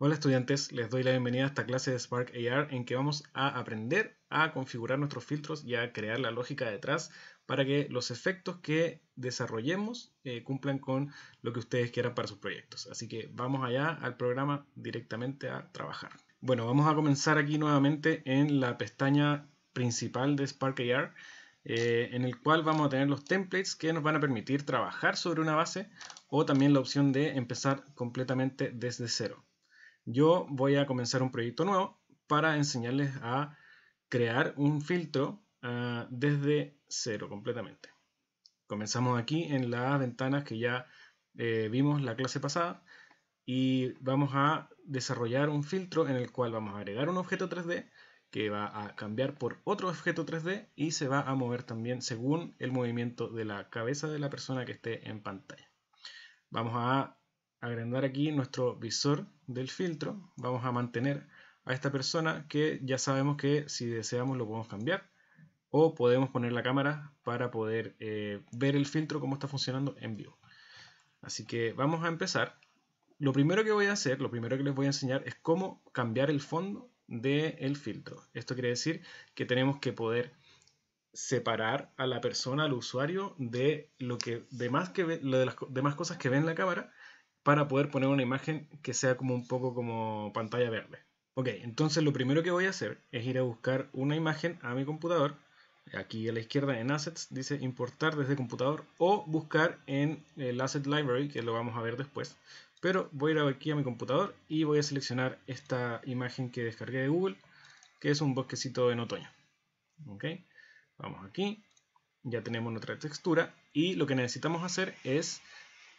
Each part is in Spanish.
Hola estudiantes, les doy la bienvenida a esta clase de Spark AR en que vamos a aprender a configurar nuestros filtros y a crear la lógica detrás para que los efectos que desarrollemos eh, cumplan con lo que ustedes quieran para sus proyectos. Así que vamos allá al programa directamente a trabajar. Bueno, vamos a comenzar aquí nuevamente en la pestaña principal de Spark AR eh, en el cual vamos a tener los templates que nos van a permitir trabajar sobre una base o también la opción de empezar completamente desde cero yo voy a comenzar un proyecto nuevo para enseñarles a crear un filtro ah, desde cero completamente. Comenzamos aquí en las ventanas que ya eh, vimos la clase pasada y vamos a desarrollar un filtro en el cual vamos a agregar un objeto 3D que va a cambiar por otro objeto 3D y se va a mover también según el movimiento de la cabeza de la persona que esté en pantalla. Vamos a agrandar aquí nuestro visor del filtro, vamos a mantener a esta persona que ya sabemos que si deseamos lo podemos cambiar o podemos poner la cámara para poder eh, ver el filtro cómo está funcionando en vivo. Así que vamos a empezar. Lo primero que voy a hacer, lo primero que les voy a enseñar es cómo cambiar el fondo del filtro. Esto quiere decir que tenemos que poder separar a la persona, al usuario, de lo que demás que lo de las demás cosas que ve en la cámara para poder poner una imagen que sea como un poco como pantalla verde. Ok, entonces lo primero que voy a hacer es ir a buscar una imagen a mi computador. Aquí a la izquierda en Assets dice importar desde computador o buscar en el Asset Library, que lo vamos a ver después. Pero voy a ir aquí a mi computador y voy a seleccionar esta imagen que descargué de Google, que es un bosquecito en otoño. Ok, vamos aquí, ya tenemos nuestra textura y lo que necesitamos hacer es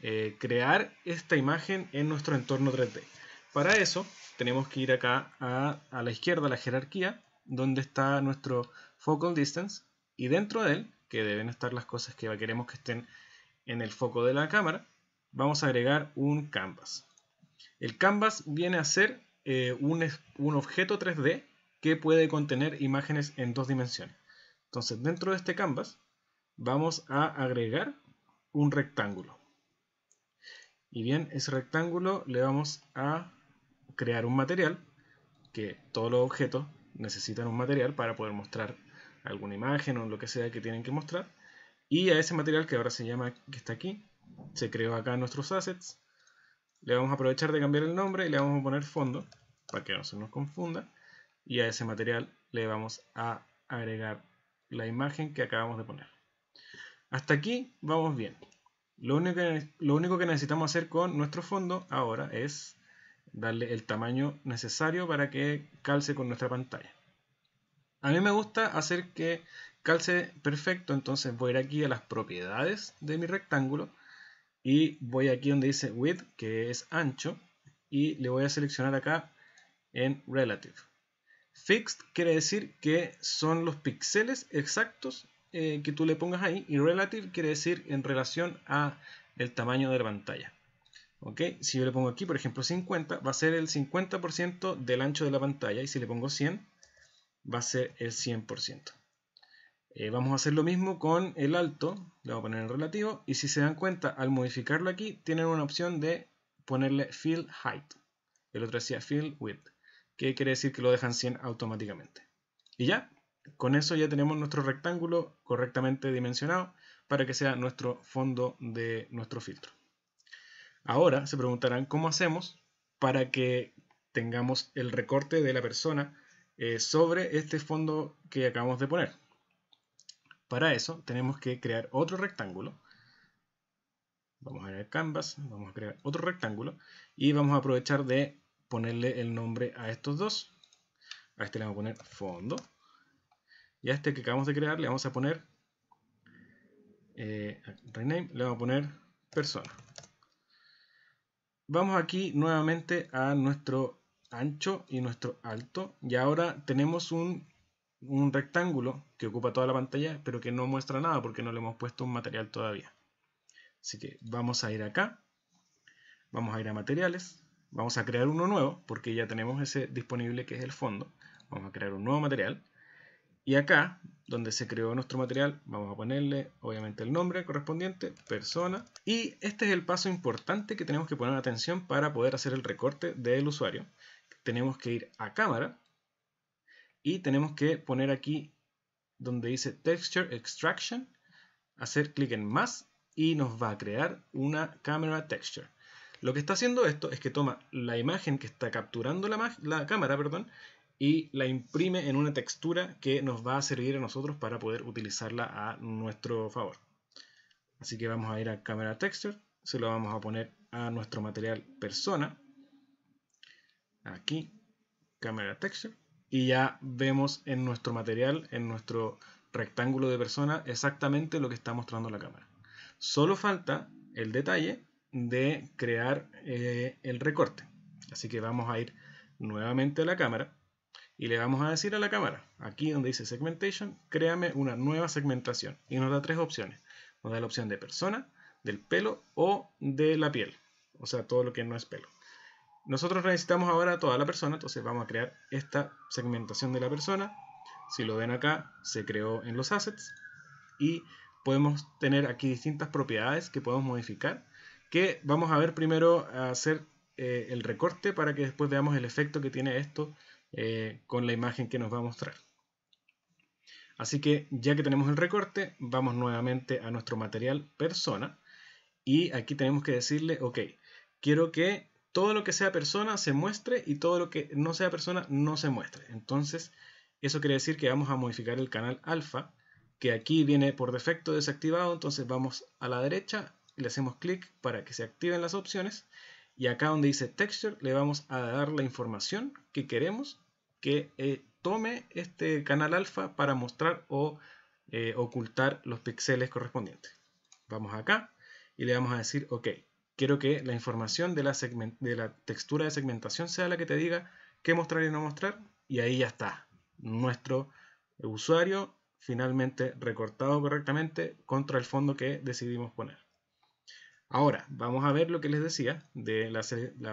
eh, crear esta imagen en nuestro entorno 3D. Para eso tenemos que ir acá a, la izquierda, a la jerarquía, donde está nuestro focal distance y dentro de él, que deben estar las cosas que queremos que estén en el foco de la cámara, vamos a agregar un canvas. El canvas viene a ser eh, un objeto 3D que puede contener imágenes en dos dimensiones. Entonces dentro de este canvas vamos a agregar un rectángulo. Y bien, ese rectángulo le vamos a crear un material, que todos los objetos necesitan un material para poder mostrar alguna imagen o lo que sea que tienen que mostrar. Y a ese material que ahora se llama, que está aquí, se creó acá en nuestros assets. Le vamos a aprovechar de cambiar el nombre y le vamos a poner fondo, para que no se nos confunda. Y a ese material le vamos a agregar la imagen que acabamos de poner. Hasta aquí vamos bien. Lo único, que, lo único que necesitamos hacer con nuestro fondo ahora es darle el tamaño necesario para que calce con nuestra pantalla. A mí me gusta hacer que calce perfecto, entonces voy a ir aquí a las propiedades de mi rectángulo y voy aquí donde dice width, que es ancho, y le voy a seleccionar acá en relative. Fixed quiere decir que son los píxeles exactos eh, que tú le pongas ahí y relative quiere decir en relación a el tamaño de la pantalla. ¿Ok? Si yo le pongo aquí, por ejemplo, 50, va a ser el 50% del ancho de la pantalla y si le pongo 100, va a ser el 100%. Eh, vamos a hacer lo mismo con el alto, le voy a poner en relativo, y si se dan cuenta, al modificarlo aquí, tienen una opción de ponerle fill height. El otro decía fill width, que quiere decir que lo dejan 100 automáticamente. Y ya, con eso ya tenemos nuestro rectángulo correctamente dimensionado para que sea nuestro fondo de nuestro filtro. Ahora se preguntarán cómo hacemos para que tengamos el recorte de la persona eh, sobre este fondo que acabamos de poner. Para eso tenemos que crear otro rectángulo. Vamos a ir al canvas, vamos a crear otro rectángulo y vamos a aprovechar de ponerle el nombre a estos dos. A este le vamos a poner fondo y a este que acabamos de crear le vamos a poner eh, rename, le vamos a poner persona. Vamos aquí nuevamente a nuestro ancho y nuestro alto. Y ahora tenemos un, un rectángulo que ocupa toda la pantalla, pero que no muestra nada porque no le hemos puesto un material todavía. Así que vamos a ir acá, vamos a ir a materiales, vamos a crear uno nuevo porque ya tenemos ese disponible que es el fondo. Vamos a crear un nuevo material y acá, donde se creó nuestro material, vamos a ponerle obviamente el nombre correspondiente, persona. Y este es el paso importante que tenemos que poner atención para poder hacer el recorte del usuario. Tenemos que ir a cámara y tenemos que poner aquí donde dice Texture Extraction, hacer clic en más y nos va a crear una Camera Texture. Lo que está haciendo esto es que toma la imagen que está capturando la, cámara perdón, y la imprime en una textura que nos va a servir a nosotros para poder utilizarla a nuestro favor. Así que vamos a ir a Camera Texture, se lo vamos a poner a nuestro material persona, aquí, Camera Texture, y ya vemos en nuestro material, en nuestro rectángulo de persona, exactamente lo que está mostrando la cámara. Solo falta el detalle de crear eh, el recorte. Así que vamos a ir nuevamente a la cámara y le vamos a decir a la cámara, aquí donde dice segmentation, créame una nueva segmentación y nos da tres opciones. Nos da la opción de persona, del pelo o de la piel, o sea, todo lo que no es pelo. Nosotros necesitamos ahora toda la persona, entonces vamos a crear esta segmentación de la persona. Si lo ven acá, se creó en los assets y podemos tener aquí distintas propiedades que podemos modificar, que vamos a ver primero a hacer eh, el recorte para que después veamos el efecto que tiene esto eh, con la imagen que nos va a mostrar. Así que ya que tenemos el recorte, vamos nuevamente a nuestro material persona y aquí tenemos que decirle, ok, quiero que todo lo que sea persona se muestre y todo lo que no sea persona no se muestre. Entonces, eso quiere decir que vamos a modificar el canal alfa, que aquí viene por defecto desactivado, entonces vamos a la derecha, y le hacemos clic para que se activen las opciones y acá donde dice texture le vamos a dar la información que queremos que eh, tome este canal alfa para mostrar o eh, ocultar los píxeles correspondientes. Vamos acá y le vamos a decir ok. Quiero que la información de la, de la textura de segmentación sea la que te diga qué mostrar y no mostrar. Y ahí ya está. Nuestro usuario finalmente recortado correctamente contra el fondo que decidimos poner. Ahora, vamos a ver lo que les decía de la,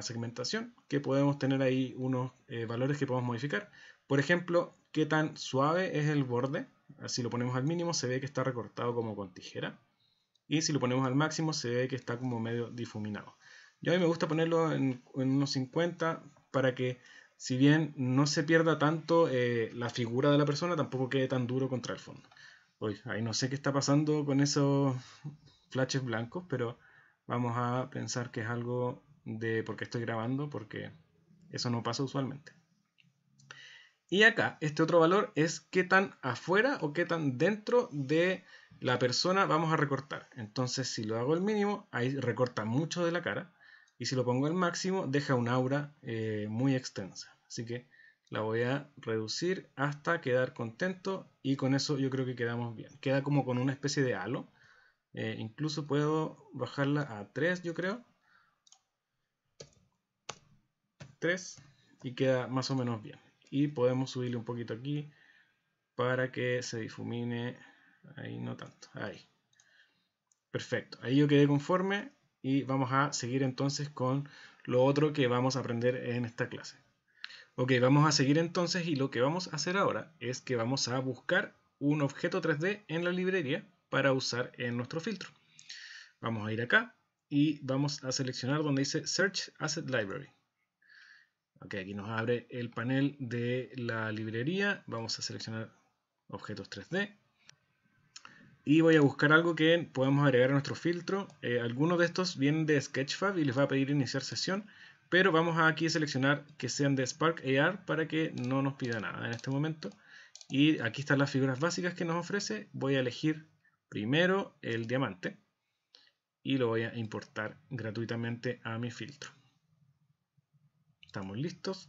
segmentación, que podemos tener ahí unos eh, valores que podemos modificar. Por ejemplo, qué tan suave es el borde. Si lo ponemos al mínimo, se ve que está recortado como con tijera. Y si lo ponemos al máximo, se ve que está como medio difuminado. Yo a mí me gusta ponerlo en, unos 50 para que, si bien no se pierda tanto eh, la figura de la persona, tampoco quede tan duro contra el fondo. Uy, ahí no sé qué está pasando con esos flashes blancos, pero vamos a pensar que es algo de porque estoy grabando, porque eso no pasa usualmente. Y acá, este otro valor es qué tan afuera o qué tan dentro de la persona vamos a recortar. Entonces, si lo hago el mínimo, ahí recorta mucho de la cara. Y si lo pongo al máximo, deja un aura eh, muy extensa. Así que la voy a reducir hasta quedar contento y con eso yo creo que quedamos bien. Queda como con una especie de halo eh, incluso puedo bajarla a 3, yo creo. 3 y queda más o menos bien. Y podemos subirle un poquito aquí para que se difumine. Ahí no tanto, ahí. Perfecto, ahí yo quedé conforme y vamos a seguir entonces con lo otro que vamos a aprender en esta clase. Ok, vamos a seguir entonces y lo que vamos a hacer ahora es que vamos a buscar un objeto 3D en la librería para usar en nuestro filtro. Vamos a ir acá y vamos a seleccionar donde dice Search Asset Library. aquí nos abre el panel de la librería. Vamos a seleccionar objetos 3D. Y voy a buscar algo que Podemos agregar a nuestro filtro. Eh, algunos de estos vienen de Sketchfab y les va a pedir iniciar sesión. Pero vamos a aquí seleccionar que sean de Spark AR para que no nos pida nada en este momento. Y aquí están las figuras básicas que nos ofrece. Voy a elegir primero el diamante y lo voy a importar gratuitamente a mi filtro. Estamos listos.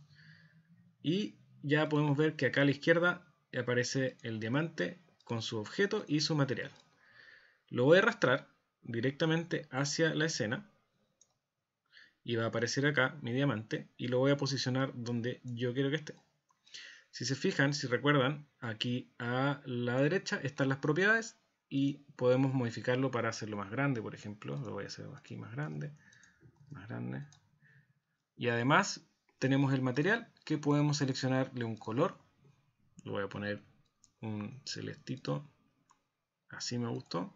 Y ya podemos ver que acá a la izquierda aparece el diamante con su objeto y su material. Lo voy a arrastrar directamente hacia la escena y va a aparecer acá mi diamante y lo voy a posicionar donde yo quiero que esté. Si se fijan, si recuerdan, aquí a la derecha están las propiedades y podemos modificarlo para hacerlo más grande, por ejemplo. Lo voy a hacer aquí más grande, más grande. Y además tenemos el material que podemos seleccionarle un color. Le voy a poner un celestito, así me gustó.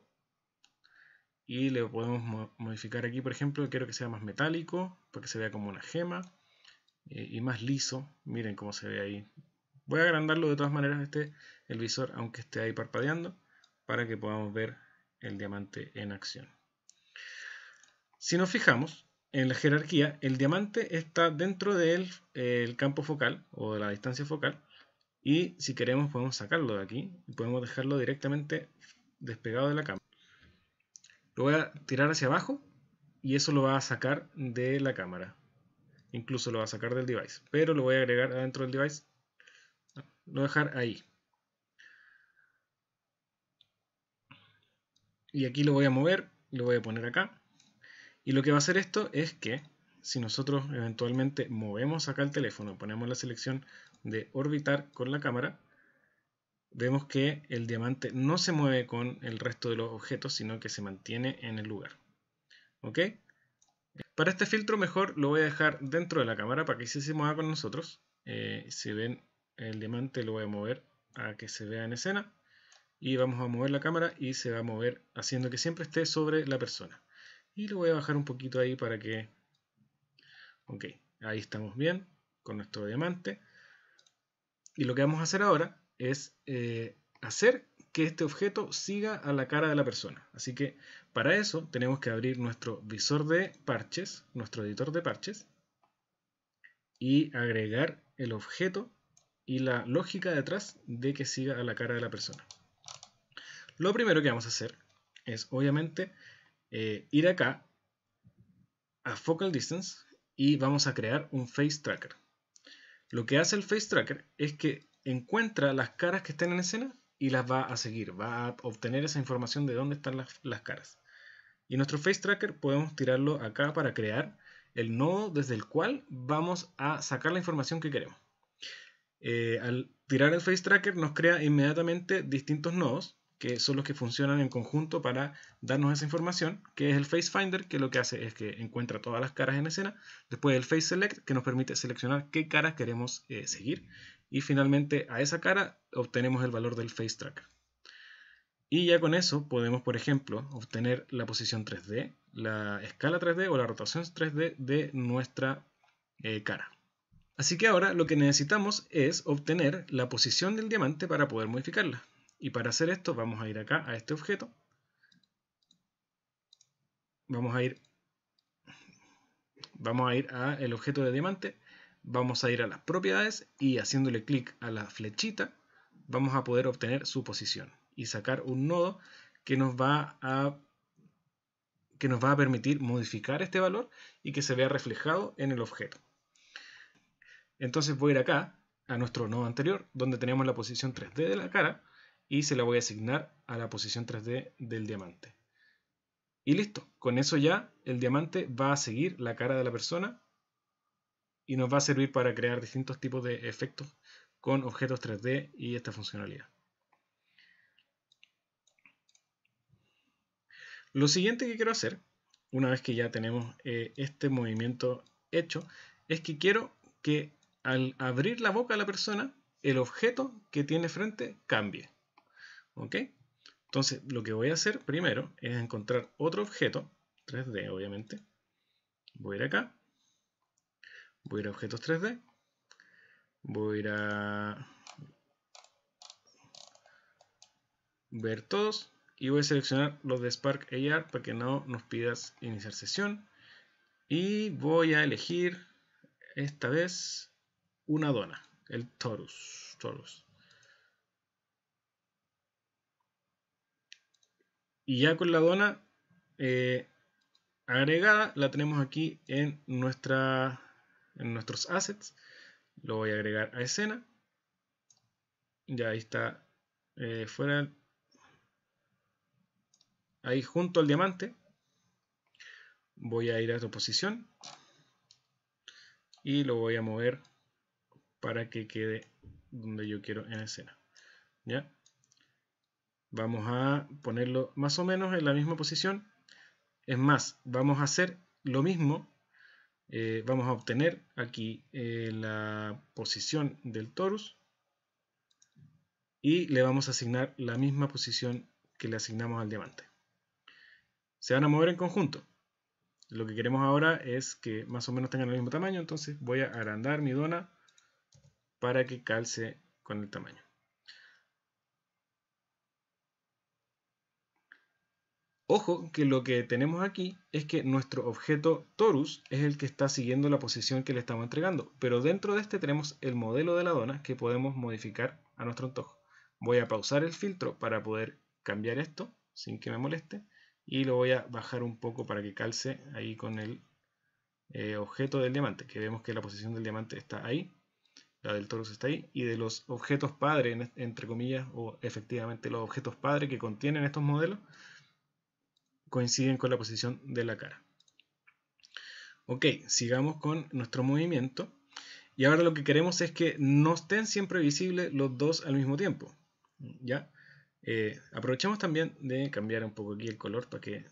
Y le podemos modificar aquí, por ejemplo, quiero que sea más metálico, para que se vea como una gema. Eh, y más liso, miren cómo se ve ahí. Voy a agrandarlo de todas maneras este, el visor, aunque esté ahí parpadeando para que podamos ver el diamante en acción. Si nos fijamos en la jerarquía, el diamante está dentro del campo focal o de la distancia focal y si queremos podemos sacarlo de aquí y podemos dejarlo directamente despegado de la cámara. Lo voy a tirar hacia abajo y eso lo va a sacar de la cámara. Incluso lo va a sacar del device, pero lo voy a agregar adentro del device. Lo voy a dejar ahí. Y aquí lo voy a mover, lo voy a poner acá. Y lo que va a hacer esto es que si nosotros eventualmente movemos acá el teléfono, ponemos la selección de orbitar con la cámara, vemos que el diamante no se mueve con el resto de los objetos, sino que se mantiene en el lugar. ¿Ok? Para este filtro mejor lo voy a dejar dentro de la cámara para que sí se mueva con nosotros. Eh, si ven el diamante lo voy a mover a que se vea en escena y vamos a mover la cámara y se va a mover haciendo que siempre esté sobre la persona y lo voy a bajar un poquito ahí para que ok, ahí estamos bien con nuestro diamante y lo que vamos a hacer ahora es eh, hacer que este objeto siga a la cara de la persona así que para eso tenemos que abrir nuestro visor de parches nuestro editor de parches y agregar el objeto y la lógica detrás de que siga a la cara de la persona lo primero que vamos a hacer es, obviamente, eh, ir acá a Focal Distance y vamos a crear un Face Tracker. Lo que hace el Face Tracker es que encuentra las caras que estén en escena y las va a seguir, va a obtener esa información de dónde están las, caras. Y nuestro Face Tracker podemos tirarlo acá para crear el nodo desde el cual vamos a sacar la información que queremos. Eh, al tirar el Face Tracker nos crea inmediatamente distintos nodos que son los que funcionan en conjunto para darnos esa información, que es el Face Finder, que lo que hace es que encuentra todas las caras en escena, después el Face Select, que nos permite seleccionar qué caras queremos eh, seguir, y finalmente a esa cara obtenemos el valor del Face Track, Y ya con eso podemos, por ejemplo, obtener la posición 3D, la escala 3D o la rotación 3D de nuestra eh, cara. Así que ahora lo que necesitamos es obtener la posición del diamante para poder modificarla. Y para hacer esto vamos a ir acá a este objeto. Vamos a ir vamos a ir a el objeto de diamante, vamos a ir a las propiedades y haciéndole clic a la flechita vamos a poder obtener su posición y sacar un nodo que nos va a que nos va a permitir modificar este valor y que se vea reflejado en el objeto. Entonces voy a ir acá a nuestro nodo anterior donde tenemos la posición 3D de la cara y se la voy a asignar a la posición 3D del diamante. Y listo, con eso ya el diamante va a seguir la cara de la persona y nos va a servir para crear distintos tipos de efectos con objetos 3D y esta funcionalidad. Lo siguiente que quiero hacer, una vez que ya tenemos eh, este movimiento hecho, es que quiero que al abrir la boca a la persona, el objeto que tiene frente cambie. ¿Ok? Entonces, lo que voy a hacer primero es encontrar otro objeto, 3D obviamente. Voy a ir acá, voy a ir a objetos 3D, voy a ir a ver todos y voy a seleccionar los de Spark AR para que no nos pidas iniciar sesión. Y voy a elegir esta vez una dona, el Torus. Torus. Y ya con la dona eh, agregada, la tenemos aquí en, en nuestros assets. Lo voy a agregar a escena. Ya ahí está eh, fuera. Ahí junto al diamante. Voy a ir a su posición. Y lo voy a mover para que quede donde yo quiero en escena. ¿Ya? Vamos a ponerlo más o menos en la misma posición. Es más, vamos a hacer lo mismo. Eh, vamos a obtener aquí eh, la posición del torus y le vamos a asignar la misma posición que le asignamos al diamante. Se van a mover en conjunto. Lo que queremos ahora es que más o menos tengan el mismo tamaño, entonces voy a agrandar mi dona para que calce con el tamaño. Ojo que lo que tenemos aquí es que nuestro objeto torus es el que está siguiendo la posición que le estamos entregando, pero dentro de este tenemos el modelo de la dona que podemos modificar a nuestro antojo. Voy a pausar el filtro para poder cambiar esto sin que me moleste y lo voy a bajar un poco para que calce ahí con el eh, objeto del diamante, que vemos que la posición del diamante está ahí, la del torus está ahí, y de los objetos padres, entre comillas, o efectivamente los objetos padres que contienen estos modelos, coinciden con la posición de la cara. Ok, sigamos con nuestro movimiento. Y ahora lo que queremos es que no estén siempre visibles los dos al mismo tiempo. ¿Ya? Eh, aprovechamos también de cambiar un poco aquí el color para que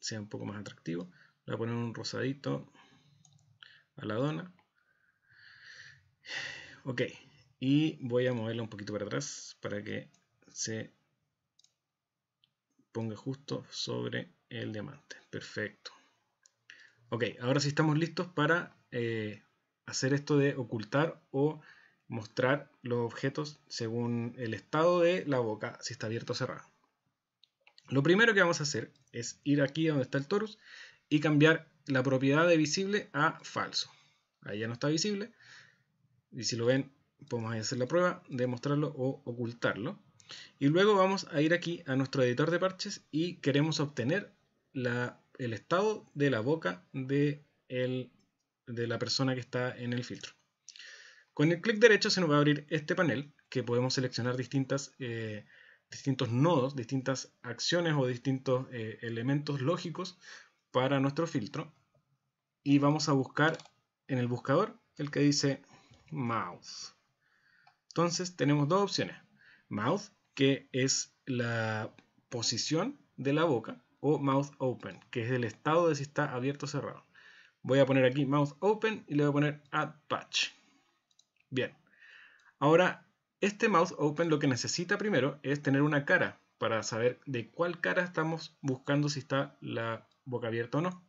sea un poco más atractivo. Voy a poner un rosadito a la dona. Ok, y voy a moverla un poquito para atrás para que se ponga justo sobre el diamante. Perfecto. Ok, ahora sí estamos listos para eh, hacer esto de ocultar o mostrar los objetos según el estado de la boca, si está abierto o cerrado, Lo primero que vamos a hacer es ir aquí a donde está el torus y cambiar la propiedad de visible a falso. Ahí ya no está visible. Y si lo ven, podemos hacer la prueba de mostrarlo o ocultarlo. Y luego vamos a ir aquí a nuestro editor de parches y queremos obtener el estado de la boca de, la persona que está en el filtro. Con el clic derecho se nos va a abrir este panel que podemos seleccionar eh, distintos nodos, distintas acciones o distintos eh, elementos lógicos para nuestro filtro. Y vamos a buscar en el buscador el que dice mouth. Entonces tenemos dos opciones. Mouth, que es la posición de la boca, o mouse open, que es el estado de si está abierto o cerrado. Voy a poner aquí Mouth open y le voy a poner add patch. Bien. Ahora, este Mouth open lo que necesita primero es tener una cara para saber de cuál cara estamos buscando si está la boca abierta o no.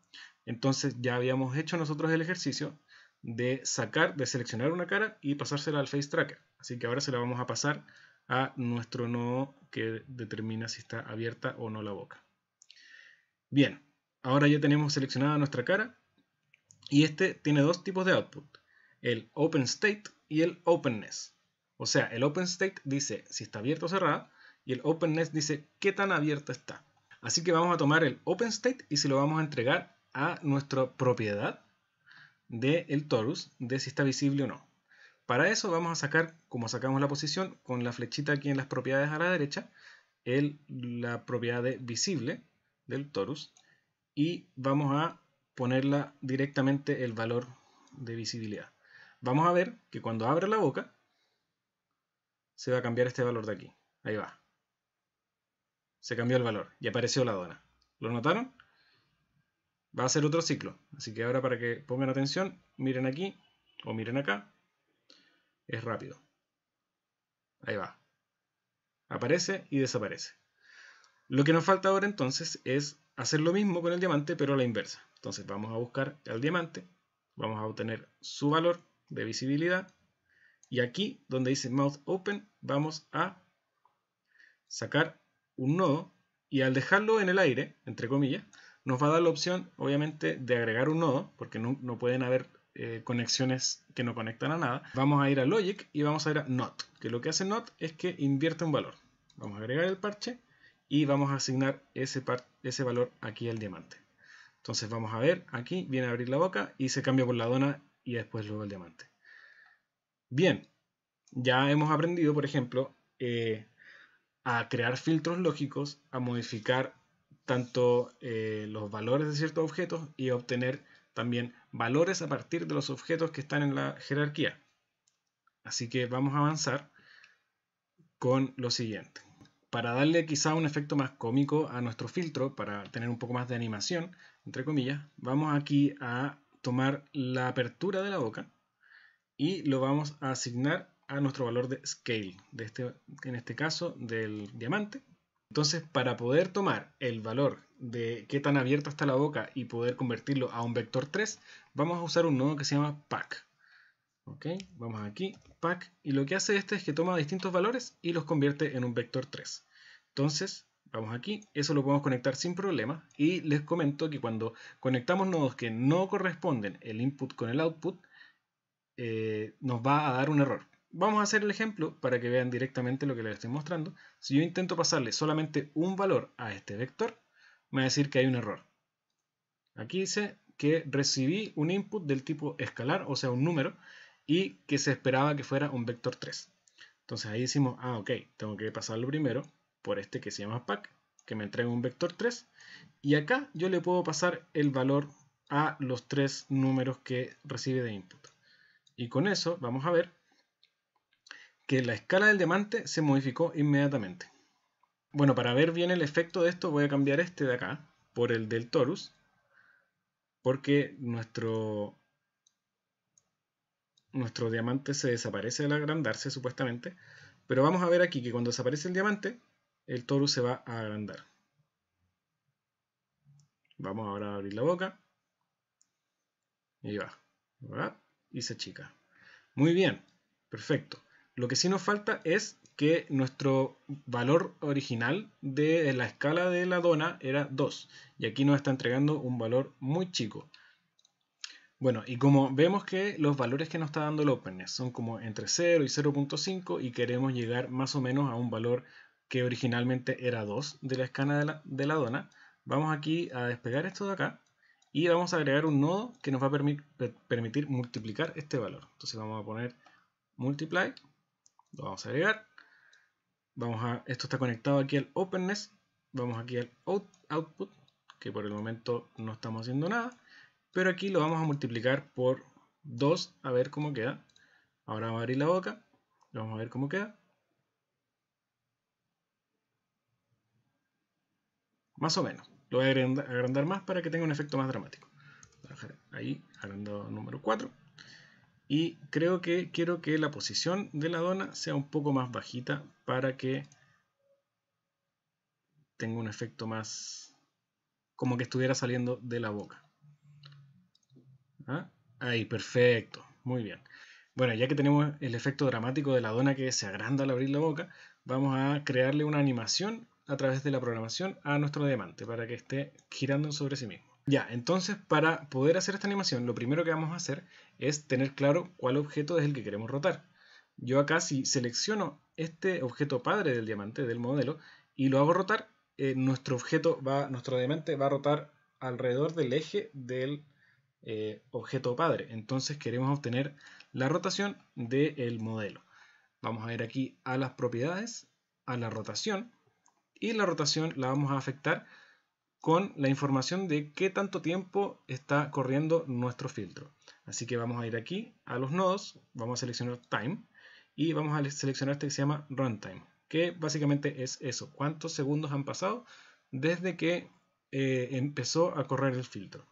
Entonces ya habíamos hecho nosotros el ejercicio de sacar, de seleccionar una cara y pasársela al face tracker. Así que ahora se la vamos a pasar a nuestro nodo que determina si está abierta o no la boca. Bien, ahora ya tenemos seleccionada nuestra cara y este tiene dos tipos de output, el open state y el openness. O sea, el open state dice si está abierto o cerrado y el openness dice qué tan abierto está. Así que vamos a tomar el open state y se lo vamos a entregar a nuestra propiedad del el torus de si está visible o no. Para eso vamos a sacar, como sacamos la posición, con la flechita aquí en las propiedades a la derecha, el, la propiedad de visible, del torus y vamos a ponerla directamente el valor de visibilidad. Vamos a ver que cuando abre la boca se va a cambiar este valor de aquí. Ahí va. Se cambió el valor y apareció la dona. ¿Lo notaron? Va a ser otro ciclo. Así que ahora para que pongan atención, miren aquí o miren acá. Es rápido. Ahí va. Aparece y desaparece. Lo que nos falta ahora entonces es hacer lo mismo con el diamante, pero a la inversa. Entonces vamos a buscar al diamante, vamos a obtener su valor de visibilidad, y aquí donde dice Mouth Open vamos a sacar un nodo, y al dejarlo en el aire, entre comillas, nos va a dar la opción, obviamente, de agregar un nodo, porque no, pueden haber eh, conexiones que no conectan a nada. Vamos a ir a Logic y vamos a ir a Not, que lo que hace Not es que invierte un valor. Vamos a agregar el parche y vamos a asignar ese, ese valor aquí al diamante. Entonces vamos a ver, aquí viene a abrir la boca y se cambia por la dona y después luego el diamante. Bien, ya hemos aprendido, por ejemplo, eh, a crear filtros lógicos, a modificar tanto eh, los valores de ciertos objetos y a obtener también valores a partir de los objetos que están en la jerarquía. Así que vamos a avanzar con lo siguiente para darle quizá un efecto más cómico a nuestro filtro, para tener un poco más de animación, entre comillas, vamos aquí a tomar la apertura de la boca y lo vamos a asignar a nuestro valor de scale, de este, en este caso del diamante. Entonces, para poder tomar el valor de qué tan abierta está la boca y poder convertirlo a un vector 3, vamos a usar un nodo que se llama pack. ¿Ok? Vamos aquí, pack, y lo que hace este es que toma distintos valores y los convierte en un vector 3. Entonces, vamos aquí, eso lo podemos conectar sin problema y les comento que cuando conectamos nodos que no corresponden el input con el output, eh, nos va a dar un error. Vamos a hacer el ejemplo para que vean directamente lo que les estoy mostrando. Si yo intento pasarle solamente un valor a este vector, me va a decir que hay un error. Aquí dice que recibí un input del tipo escalar, o sea un número, y que se esperaba que fuera un vector 3. Entonces ahí decimos, ah ok, tengo que pasarlo primero, por este que se llama pack, que me entrega un vector 3. Y acá yo le puedo pasar el valor a los tres números que recibe de input. Y con eso vamos a ver que la escala del diamante se modificó inmediatamente. Bueno, para ver bien el efecto de esto voy a cambiar este de acá por el del torus. Porque nuestro, nuestro diamante se desaparece al agrandarse supuestamente. Pero vamos a ver aquí que cuando desaparece el diamante el toro se va a agrandar. Vamos ahora a abrir la boca. Y va. Y se chica. Muy bien. Perfecto. Lo que sí nos falta es que nuestro valor original de la escala de la dona era 2. Y aquí nos está entregando un valor muy chico. Bueno, y como vemos que los valores que nos está dando el openness son como entre 0 y 0.5 y queremos llegar más o menos a un valor que originalmente era 2 de la escala de la, dona, vamos aquí a despegar esto de acá y vamos a agregar un nodo que nos va a permitir, permitir multiplicar este valor. Entonces vamos a poner multiply, lo vamos a agregar, vamos a, esto está conectado aquí al openness, vamos aquí al output, que por el momento no estamos haciendo nada, pero aquí lo vamos a multiplicar por 2 a ver cómo queda. Ahora vamos a abrir la boca, vamos a ver cómo queda. Más o menos. Lo voy a agrandar más para que tenga un efecto más dramático. ahí, agrandado número 4. Y creo que quiero que la posición de la dona sea un poco más bajita para que tenga un efecto más... como que estuviera saliendo de la boca. ¿Ah? Ahí, perfecto. Muy bien. Bueno, ya que tenemos el efecto dramático de la dona que se agranda al abrir la boca, vamos a crearle una animación a través de la programación a nuestro diamante para que esté girando sobre sí mismo. Ya, entonces para poder hacer esta animación, lo primero que vamos a hacer es tener claro cuál objeto es el que queremos rotar. Yo acá si selecciono este objeto padre del diamante, del modelo, y lo hago rotar, eh, nuestro objeto va, nuestro diamante va a rotar alrededor del eje del eh, objeto padre. Entonces queremos obtener la rotación del modelo. Vamos a ir aquí a las propiedades, a la rotación, y la rotación la vamos a afectar con la información de qué tanto tiempo está corriendo nuestro filtro. Así que vamos a ir aquí a los nodos, vamos a seleccionar time y vamos a seleccionar este que se llama runtime, que básicamente es eso, cuántos segundos han pasado desde que eh, empezó a correr el filtro.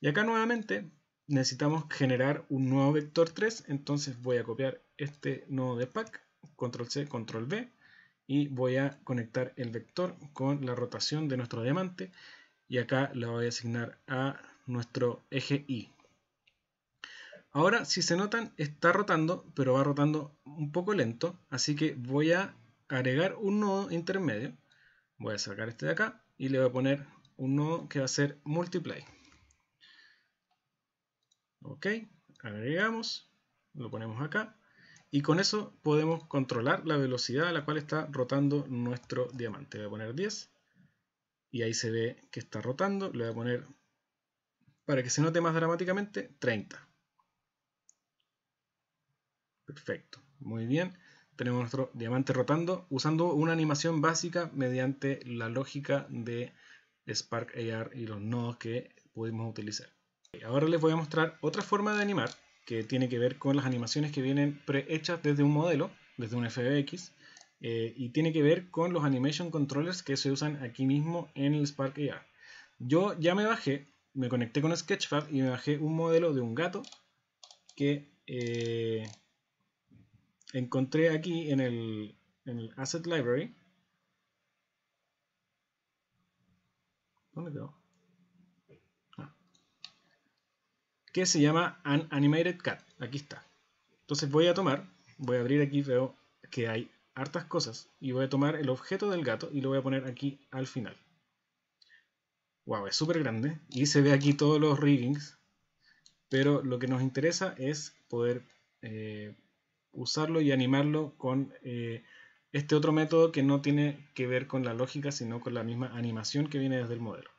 Y acá nuevamente necesitamos generar un nuevo vector 3, entonces voy a copiar este nodo de pack, control C, control V, y voy a conectar el vector con la rotación de nuestro diamante y acá la voy a asignar a nuestro eje Y. Ahora, si se notan, está rotando, pero va rotando un poco lento, así que voy a agregar un nodo intermedio. Voy a sacar este de acá y le voy a poner un nodo que va a ser multiply. Ok, agregamos, lo ponemos acá y con eso podemos controlar la velocidad a la cual está rotando nuestro diamante. Voy a poner 10. Y ahí se ve que está rotando. Le voy a poner, para que se note más dramáticamente, 30. Perfecto. Muy bien. Tenemos nuestro diamante rotando usando una animación básica mediante la lógica de Spark AR y los nodos que pudimos utilizar. Ahora les voy a mostrar otra forma de animar que tiene que ver con las animaciones que vienen prehechas desde un modelo, desde un FBX, eh, y tiene que ver con los animation controllers que se usan aquí mismo en el Spark AR. Yo ya me bajé, me conecté con Sketchfab y me bajé un modelo de un gato que eh, encontré aquí en el, en el Asset Library. ¿Dónde quedó? que se llama An Animated Cat. Aquí está. Entonces voy a tomar, voy a abrir aquí, veo que hay hartas cosas y voy a tomar el objeto del gato y lo voy a poner aquí al final. Wow, es súper grande y se ve aquí todos los riggings, pero lo que nos interesa es poder eh, usarlo y animarlo con eh, este otro método que no tiene que ver con la lógica, sino con la misma animación que viene desde el modelo.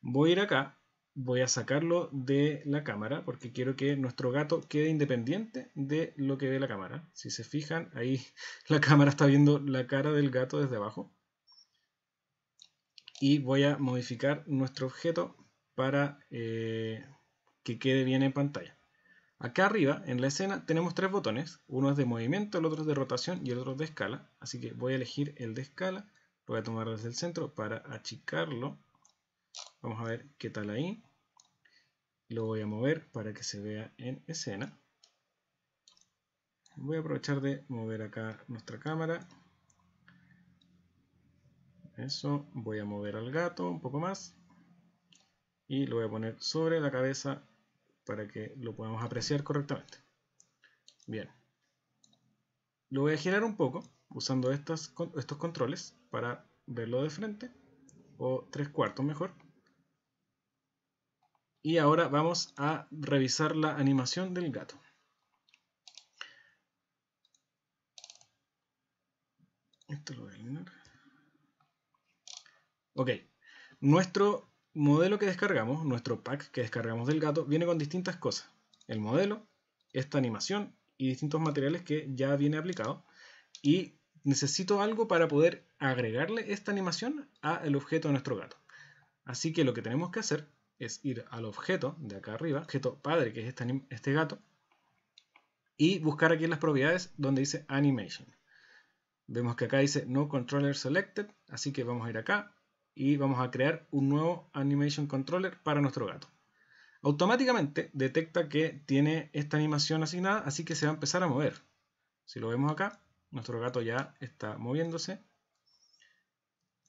Voy a ir acá voy a sacarlo de la cámara porque quiero que nuestro gato quede independiente de lo que ve la cámara. Si se fijan, ahí la cámara está viendo la cara del gato desde abajo. Y voy a modificar nuestro objeto para eh, que quede bien en pantalla. Acá arriba, en la escena, tenemos tres botones. Uno es de movimiento, el otro es de rotación y el otro es de escala. Así que voy a elegir el de escala. Voy a tomar desde el centro para achicarlo. Vamos a ver qué tal ahí lo voy a mover para que se vea en escena voy a aprovechar de mover acá nuestra cámara eso, voy a mover al gato un poco más y lo voy a poner sobre la cabeza para que lo podamos apreciar correctamente bien lo voy a girar un poco usando estos controles para verlo de frente o tres cuartos mejor y ahora vamos a revisar la animación del gato. Esto lo voy a eliminar. Ok. Nuestro modelo que descargamos, nuestro pack que descargamos del gato, viene con distintas cosas. El modelo, esta animación y distintos materiales que ya viene aplicado. Y necesito algo para poder agregarle esta animación al objeto de nuestro gato. Así que lo que tenemos que hacer es ir al objeto de acá arriba, objeto padre, que es este, este gato, y buscar aquí en las propiedades donde dice Animation. Vemos que acá dice No Controller Selected, así que vamos a ir acá y vamos a crear un nuevo Animation Controller para nuestro gato. Automáticamente detecta que tiene esta animación asignada, así que se va a empezar a mover. Si lo vemos acá, nuestro gato ya está moviéndose.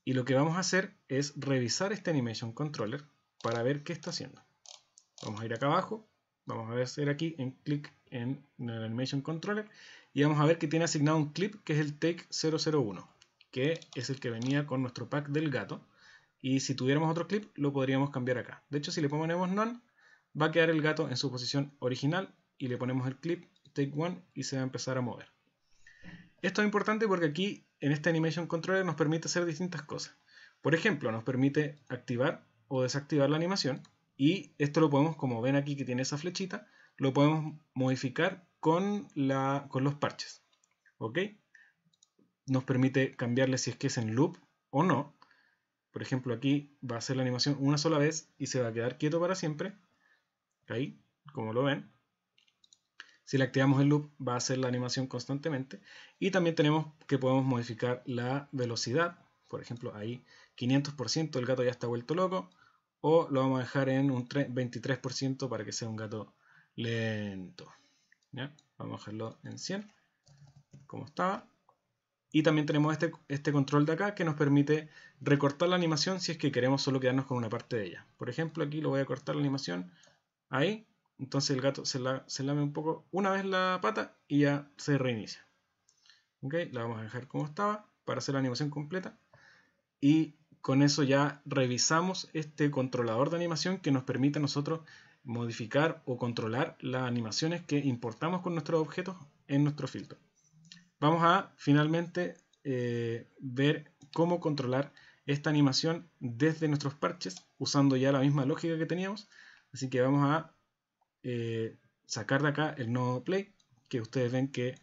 Y lo que vamos a hacer es revisar este Animation Controller para ver qué está haciendo. Vamos a ir acá abajo, vamos a hacer aquí en clic en, el Animation Controller y vamos a ver que tiene asignado un clip que es el Take 001, que es el que venía con nuestro pack del gato. Y si tuviéramos otro clip, lo podríamos cambiar acá. De hecho, si le ponemos None, va a quedar el gato en su posición original y le ponemos el clip Take 1. y se va a empezar a mover. Esto es importante porque aquí, en este Animation Controller, nos permite hacer distintas cosas. Por ejemplo, nos permite activar o desactivar la animación y esto lo podemos, como ven aquí que tiene esa flechita, lo podemos modificar con, la, con los parches. ¿Ok? Nos permite cambiarle si es que es en loop o no. Por ejemplo, aquí va a hacer la animación una sola vez y se va a quedar quieto para siempre. Ahí, como lo ven. Si le activamos el loop, va a hacer la animación constantemente. Y también tenemos que podemos modificar la velocidad. Por ejemplo, ahí 500%, el gato ya está vuelto loco o lo vamos a dejar en un 23% para que sea un gato lento. Vamos a dejarlo en 100, como estaba. Y también tenemos este, este control de acá que nos permite recortar la animación si es que queremos solo quedarnos con una parte de ella. Por ejemplo, aquí lo voy a cortar la animación ahí. Entonces el gato se, se lame un poco una vez la pata y ya se reinicia. ¿Ok? La vamos a dejar como estaba para hacer la animación completa. Y con eso ya revisamos este controlador de animación que nos permite a nosotros modificar o controlar las animaciones que importamos con nuestros objetos en nuestro filtro. Vamos a finalmente eh, ver cómo controlar esta animación desde nuestros parches usando ya la misma lógica que teníamos. Así que vamos a eh, sacar de acá el nodo play que ustedes ven que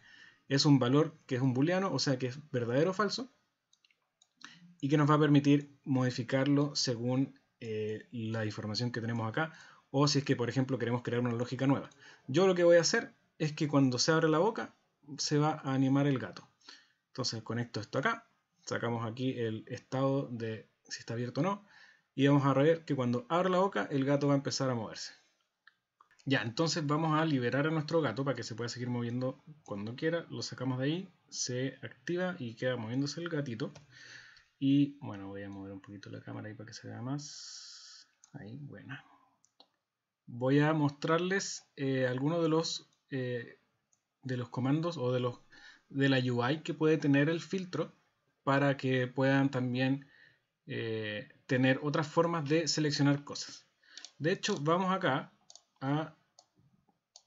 es un valor que es un booleano, o sea que es verdadero o falso y que nos va a permitir modificarlo según eh, la información que tenemos acá o si es que por ejemplo queremos crear una lógica nueva. Yo lo que voy a hacer es que cuando se abre la boca se va a animar el gato. Entonces conecto esto acá, sacamos aquí el estado de si está abierto o no y vamos a ver que cuando abre la boca el gato va a empezar a moverse. Ya, entonces vamos a liberar a nuestro gato para que se pueda seguir moviendo cuando quiera. Lo sacamos de ahí, se activa y queda moviéndose el gatito. Y bueno, voy a mover un poquito la cámara ahí para que se vea más. Ahí, buena. Voy a mostrarles eh, algunos de los eh, de los comandos o de los de la UI que puede tener el filtro para que puedan también eh, tener otras formas de seleccionar cosas. De hecho, vamos acá a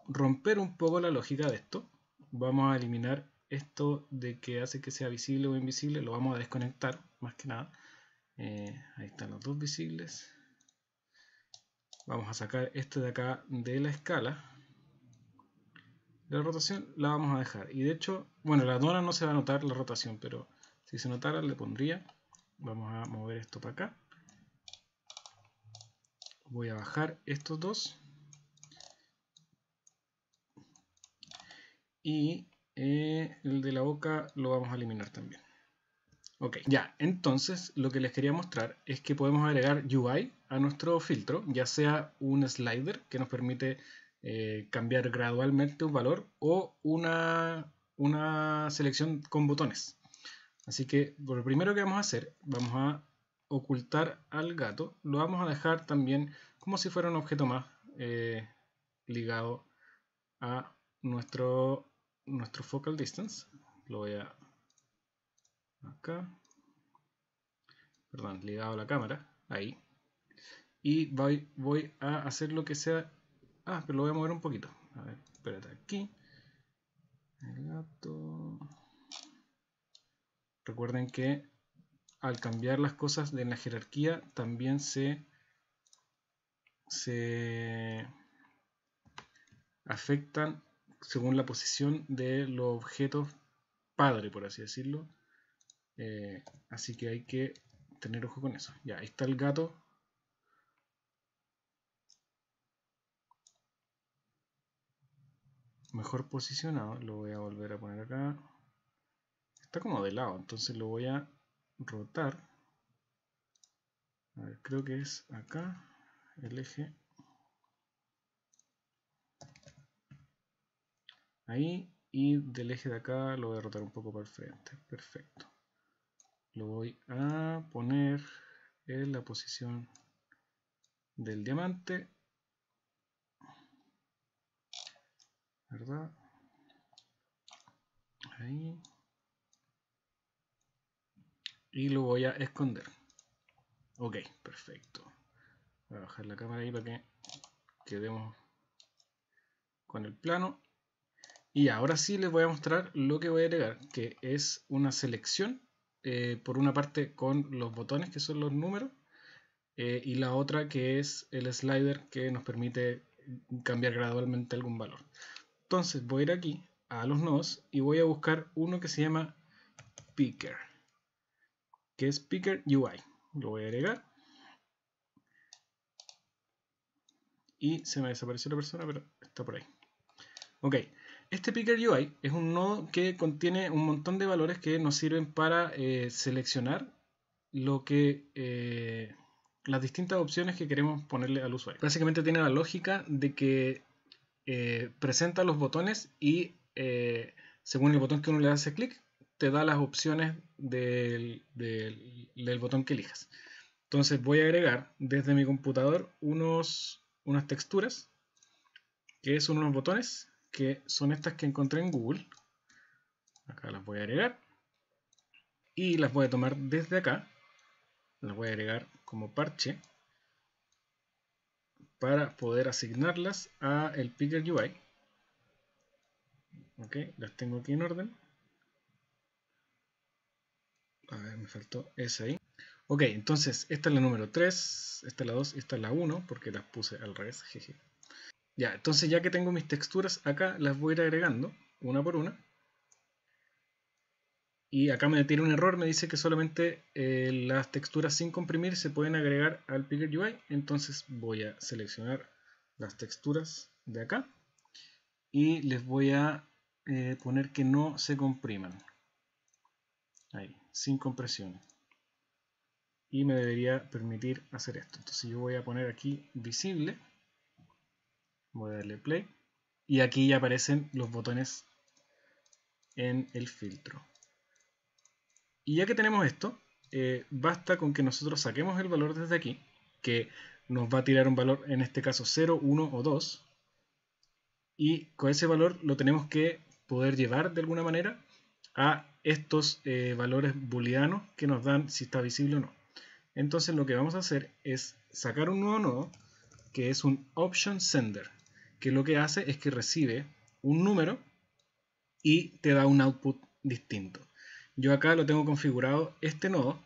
romper un poco la lógica de esto. Vamos a eliminar esto de que hace que sea visible o invisible lo vamos a desconectar más que nada eh, ahí están los dos visibles vamos a sacar este de acá de la escala la rotación la vamos a dejar y de hecho, bueno la dona no se va a notar la rotación pero si se notara le pondría vamos a mover esto para acá voy a bajar estos dos y eh, el de la boca lo vamos a eliminar también. Ok, ya, entonces lo que les quería mostrar es que podemos agregar UI a nuestro filtro, ya sea un slider que nos permite eh, cambiar gradualmente un valor o una, una selección con botones. Así que por lo primero que vamos a hacer, vamos a ocultar al gato, lo vamos a dejar también como si fuera un objeto más eh, ligado a nuestro nuestro focal distance lo voy a acá perdón, ligado a la cámara ahí y voy, a hacer lo que sea ah, pero lo voy a mover un poquito a ver, espérate, aquí el gato recuerden que al cambiar las cosas en la jerarquía también se se afectan según la posición de los objetos padre, por así decirlo. Eh, así que hay que tener ojo con eso. Ya, ahí está el gato. Mejor posicionado. Lo voy a volver a poner acá. Está como de lado, entonces lo voy a rotar. A ver, creo que es acá el eje ahí y del eje de acá lo voy a rotar un poco para el frente, perfecto lo voy a poner en la posición del diamante ¿verdad? ahí y lo voy a esconder ok, perfecto voy a bajar la cámara ahí para que quedemos con el plano y ahora sí les voy a mostrar lo que voy a agregar, que es una selección, eh, por una parte con los botones que son los números, eh, y la otra que es el slider que nos permite cambiar gradualmente algún valor. Entonces voy a ir aquí a los nodos y voy a buscar uno que se llama Picker, que es Picker UI. Lo voy a agregar. Y se me desapareció la persona, pero está por ahí. Ok, este Picker UI es un nodo que contiene un montón de valores que nos sirven para eh, seleccionar lo que, eh, las distintas opciones que queremos ponerle al usuario. Básicamente tiene la lógica de que eh, presenta los botones y según el botón que uno le hace clic, te da las opciones del, del botón que elijas. Entonces voy a agregar desde mi computador unos, unas texturas, que son unos botones que son estas que encontré en Google. Acá las voy a agregar. Y las voy a tomar desde acá. Las voy a agregar como parche para poder asignarlas a el Picker UI. Ok, las tengo aquí en orden. A ver, me faltó esa ahí. Ok, entonces esta es la número 3, esta es la 2 y esta es la 1 porque las puse al revés, jeje. Ya, entonces ya que tengo mis texturas acá, las voy a ir agregando una por una. Y acá me tiene un error, me dice que solamente eh, las texturas sin comprimir se pueden agregar al Picker UI. Entonces voy a seleccionar las texturas de acá y les voy a eh, poner que no se compriman. Ahí, sin compresión. Y me debería permitir hacer esto. Entonces yo voy a poner aquí visible Voy a darle play. Y aquí ya aparecen los botones en el filtro. Y ya que tenemos esto, eh, basta con que nosotros saquemos el valor desde aquí, que nos va a tirar un valor, en este caso 0, 1 o 2, y con ese valor lo tenemos que poder llevar de alguna manera a estos eh, valores booleanos que nos dan si está visible o no. Entonces lo que vamos a hacer es sacar un nuevo nodo, que es un option sender que lo que hace es que recibe un número y te da un output distinto. Yo acá lo tengo configurado este nodo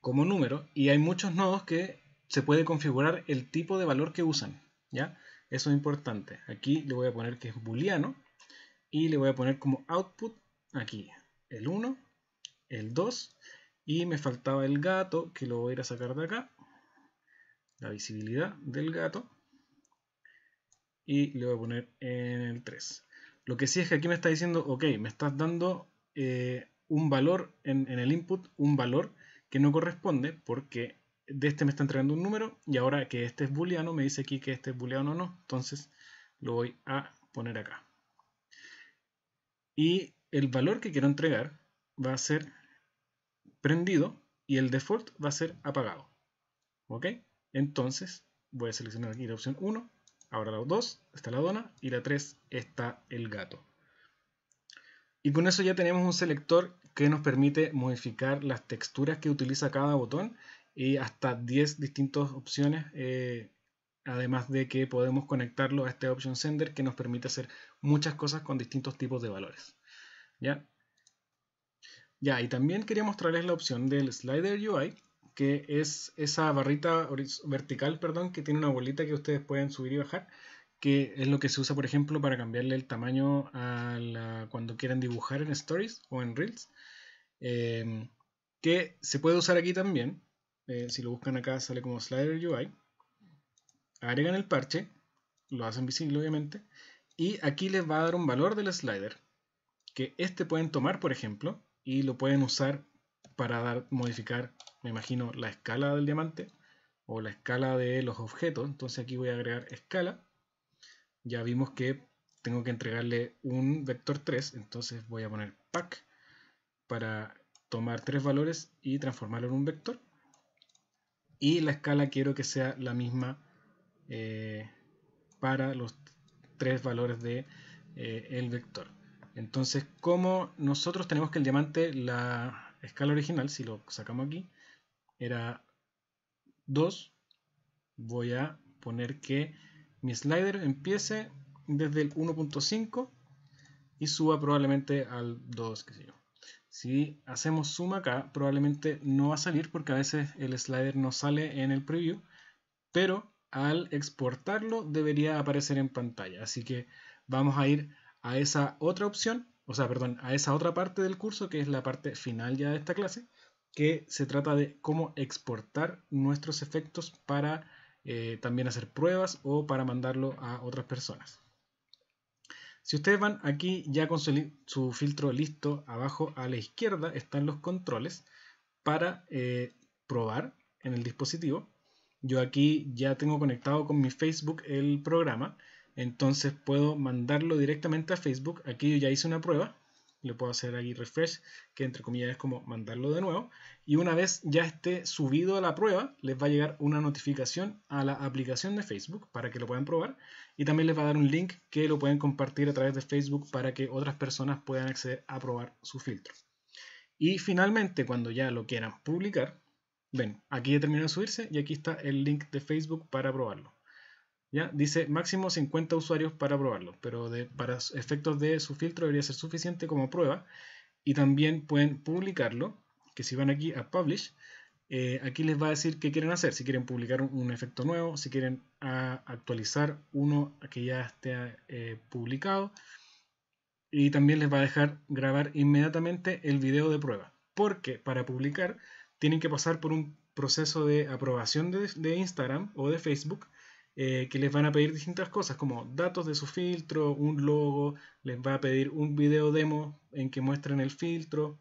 como número y hay muchos nodos que se puede configurar el tipo de valor que usan. ¿ya? Eso es importante. Aquí le voy a poner que es booleano y le voy a poner como output aquí el 1, el 2 y me faltaba el gato que lo voy a ir a sacar de acá. La visibilidad del gato y le voy a poner en el 3. Lo que sí es que aquí me está diciendo, ok, me estás dando eh, un valor en, en, el input, un valor que no corresponde porque de este me está entregando un número y ahora que este es booleano me dice aquí que este es booleano o no, entonces lo voy a poner acá. Y el valor que quiero entregar va a ser prendido y el default va a ser apagado. ¿Ok? Entonces voy a seleccionar aquí la opción 1 Ahora la 2 está la dona y la 3 está el gato. Y con eso ya tenemos un selector que nos permite modificar las texturas que utiliza cada botón y hasta 10 distintas opciones. Eh, además de que podemos conectarlo a este Option Sender que nos permite hacer muchas cosas con distintos tipos de valores. ¿Ya? Ya, y también quería mostrarles la opción del Slider UI, que es esa barrita vertical, perdón, que tiene una bolita que ustedes pueden subir y bajar, que es lo que se usa, por ejemplo, para cambiarle el tamaño cuando quieran dibujar en Stories o en Reels, em, que se puede usar aquí también. Eh, si lo buscan acá sale como Slider UI. Agregan el parche, lo hacen visible obviamente, y aquí les va a dar un valor del slider, que este pueden tomar, por ejemplo, y lo pueden usar para dar, modificar me imagino, la escala del diamante o la escala de los objetos. Entonces aquí voy a agregar escala. Ya vimos que tengo que entregarle un vector 3, entonces voy a poner pack para tomar tres valores y transformarlo en un vector. Y la escala quiero que sea la misma eh, para los tres valores de eh, vector. Entonces, como nosotros tenemos que el diamante, la escala original, si lo sacamos aquí, era 2, voy a poner que mi slider empiece desde el 1.5 y suba probablemente al 2, qué sé yo. Si hacemos suma acá, probablemente no va a salir porque a veces el slider no sale en el preview, pero al exportarlo debería aparecer en pantalla. Así que vamos a ir a esa otra opción, o sea, perdón, a esa otra parte del curso que es la parte final ya de esta clase, que se trata de cómo exportar nuestros efectos para eh, también hacer pruebas o para mandarlo a otras personas. Si ustedes van aquí ya con su, filtro listo, abajo a la izquierda están los controles para eh, probar en el dispositivo. Yo aquí ya tengo conectado con mi Facebook el programa, entonces puedo mandarlo directamente a Facebook. Aquí yo ya hice una prueba, le puedo hacer aquí refresh, que entre comillas es como mandarlo de nuevo. Y una vez ya esté subido a la prueba, les va a llegar una notificación a la aplicación de Facebook para que lo puedan probar. Y también les va a dar un link que lo pueden compartir a través de Facebook para que otras personas puedan acceder a probar su filtro. Y finalmente, cuando ya lo quieran publicar, ven, aquí ya terminó de subirse y aquí está el link de Facebook para probarlo. ¿Ya? Dice máximo 50 usuarios para probarlo, pero para efectos de su filtro debería ser suficiente como prueba. Y también pueden publicarlo, que si van aquí a Publish, eh, aquí les va a decir qué quieren hacer, si quieren publicar un, efecto nuevo, si quieren actualizar uno que ya esté eh, publicado. Y también les va a dejar grabar inmediatamente el video de prueba, porque para publicar tienen que pasar por un proceso de aprobación de, de Instagram o de Facebook eh, que les van a pedir distintas cosas, como datos de su filtro, un logo, les va a pedir un video demo en que muestren el filtro,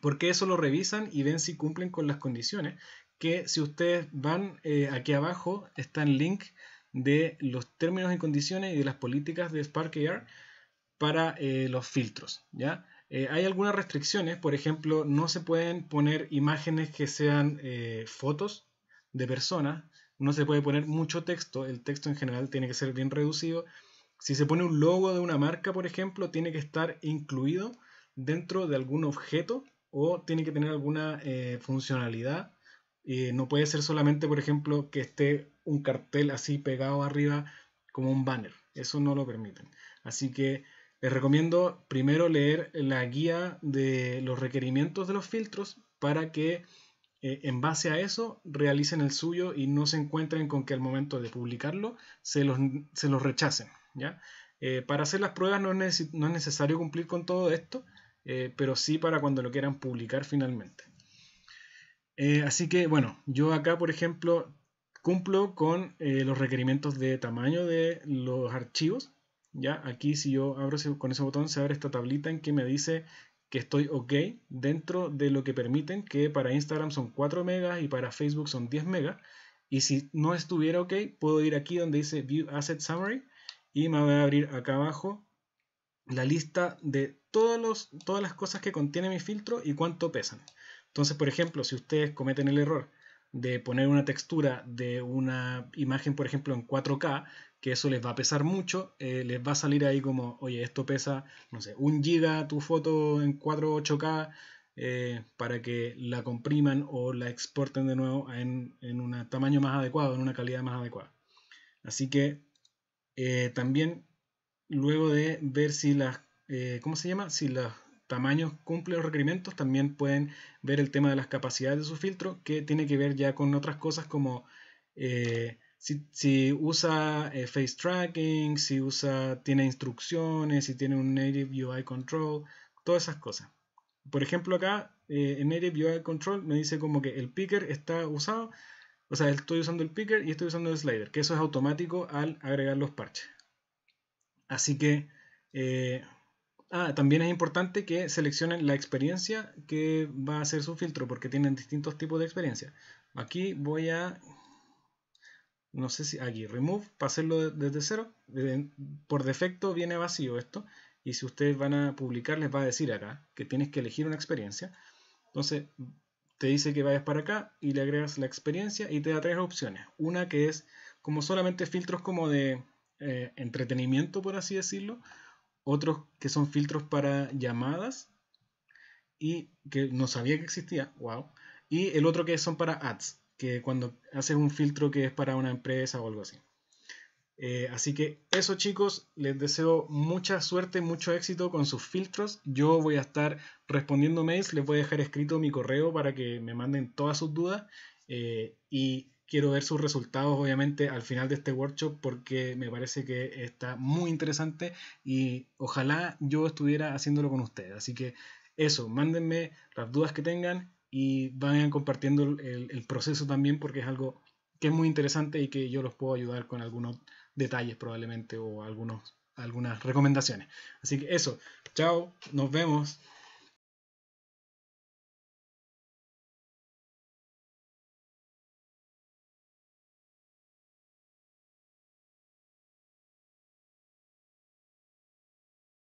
porque eso lo revisan y ven si cumplen con las condiciones, que si ustedes van eh, aquí abajo, está el link de los términos y condiciones y de las políticas de Spark para eh, los filtros, ¿ya? hay algunas restricciones, por ejemplo, no se pueden poner imágenes que sean fotos de personas no se puede poner mucho texto, el texto en general tiene que ser bien reducido. Si se pone un logo de una marca, por ejemplo, tiene que estar incluido dentro de algún objeto o tiene que tener alguna eh, funcionalidad. y no puede ser solamente, por ejemplo, que esté un cartel así pegado arriba como un banner. Eso no lo permiten. Así que les recomiendo primero leer la guía de los requerimientos de los filtros para que eh, en base a eso realicen el suyo y no se encuentren con que al momento de publicarlo se los, rechacen. ¿ya? Eh, para hacer las pruebas no es, necesario cumplir con todo esto, eh, pero sí para cuando lo quieran publicar finalmente. así que bueno, yo acá por ejemplo cumplo con los requerimientos de tamaño de los archivos. ¿ya? Aquí si yo abro con ese botón se abre esta tablita en que me dice que estoy ok dentro de lo que permiten, que para Instagram son 4 megas y para Facebook son 10 megas. Y si no estuviera ok, puedo ir aquí donde dice View Asset Summary y me voy a abrir acá abajo la lista de todos los, todas las cosas que contiene mi filtro y cuánto pesan. Entonces, por ejemplo, si ustedes cometen el error de poner una textura de una imagen, por ejemplo, en 4K, que eso les va a pesar mucho, eh, les va a salir ahí como, oye, esto pesa, no sé, un giga tu foto en 4 8K eh, para que la compriman o la exporten de nuevo en, un tamaño más adecuado, en una calidad más adecuada. Así que eh, también luego de ver si las, ¿cómo se llama? Si los tamaños cumplen los requerimientos, también pueden ver el tema de las capacidades de su filtro, que tiene que ver ya con otras cosas como si, usa eh, face tracking, si usa, tiene instrucciones, si tiene un native UI control, todas esas cosas. Por ejemplo, acá en eh, Native UI Control me dice como que el picker está usado, o sea, estoy usando el picker y estoy usando el slider, que eso es automático al agregar los parches. Así que, eh, ah, también es importante que seleccionen la experiencia que va a ser su filtro, porque tienen distintos tipos de experiencia. Aquí voy a no sé si aquí, remove, para hacerlo desde cero, por defecto viene vacío esto, y si ustedes van a publicar les va a decir acá que tienes que elegir una experiencia, entonces te dice que vayas para acá y le agregas la experiencia y te da tres opciones, una que es como solamente filtros como de eh, entretenimiento por así decirlo, otros que son filtros para llamadas y que no sabía que existía, wow, y el otro que son para ads, que cuando haces un filtro que es para una empresa o algo así. Eh, así que eso chicos, les deseo mucha suerte, mucho éxito con sus filtros. Yo voy a estar respondiendo mails, les voy a dejar escrito mi correo para que me manden todas sus dudas eh, y quiero ver sus resultados obviamente al final de este workshop porque me parece que está muy interesante y ojalá yo estuviera haciéndolo con ustedes. Así que eso, mándenme las dudas que tengan, y vayan compartiendo el, proceso también porque es algo que es muy interesante y que yo los puedo ayudar con algunos detalles probablemente o algunos, algunas recomendaciones. Así que eso, chao, nos vemos.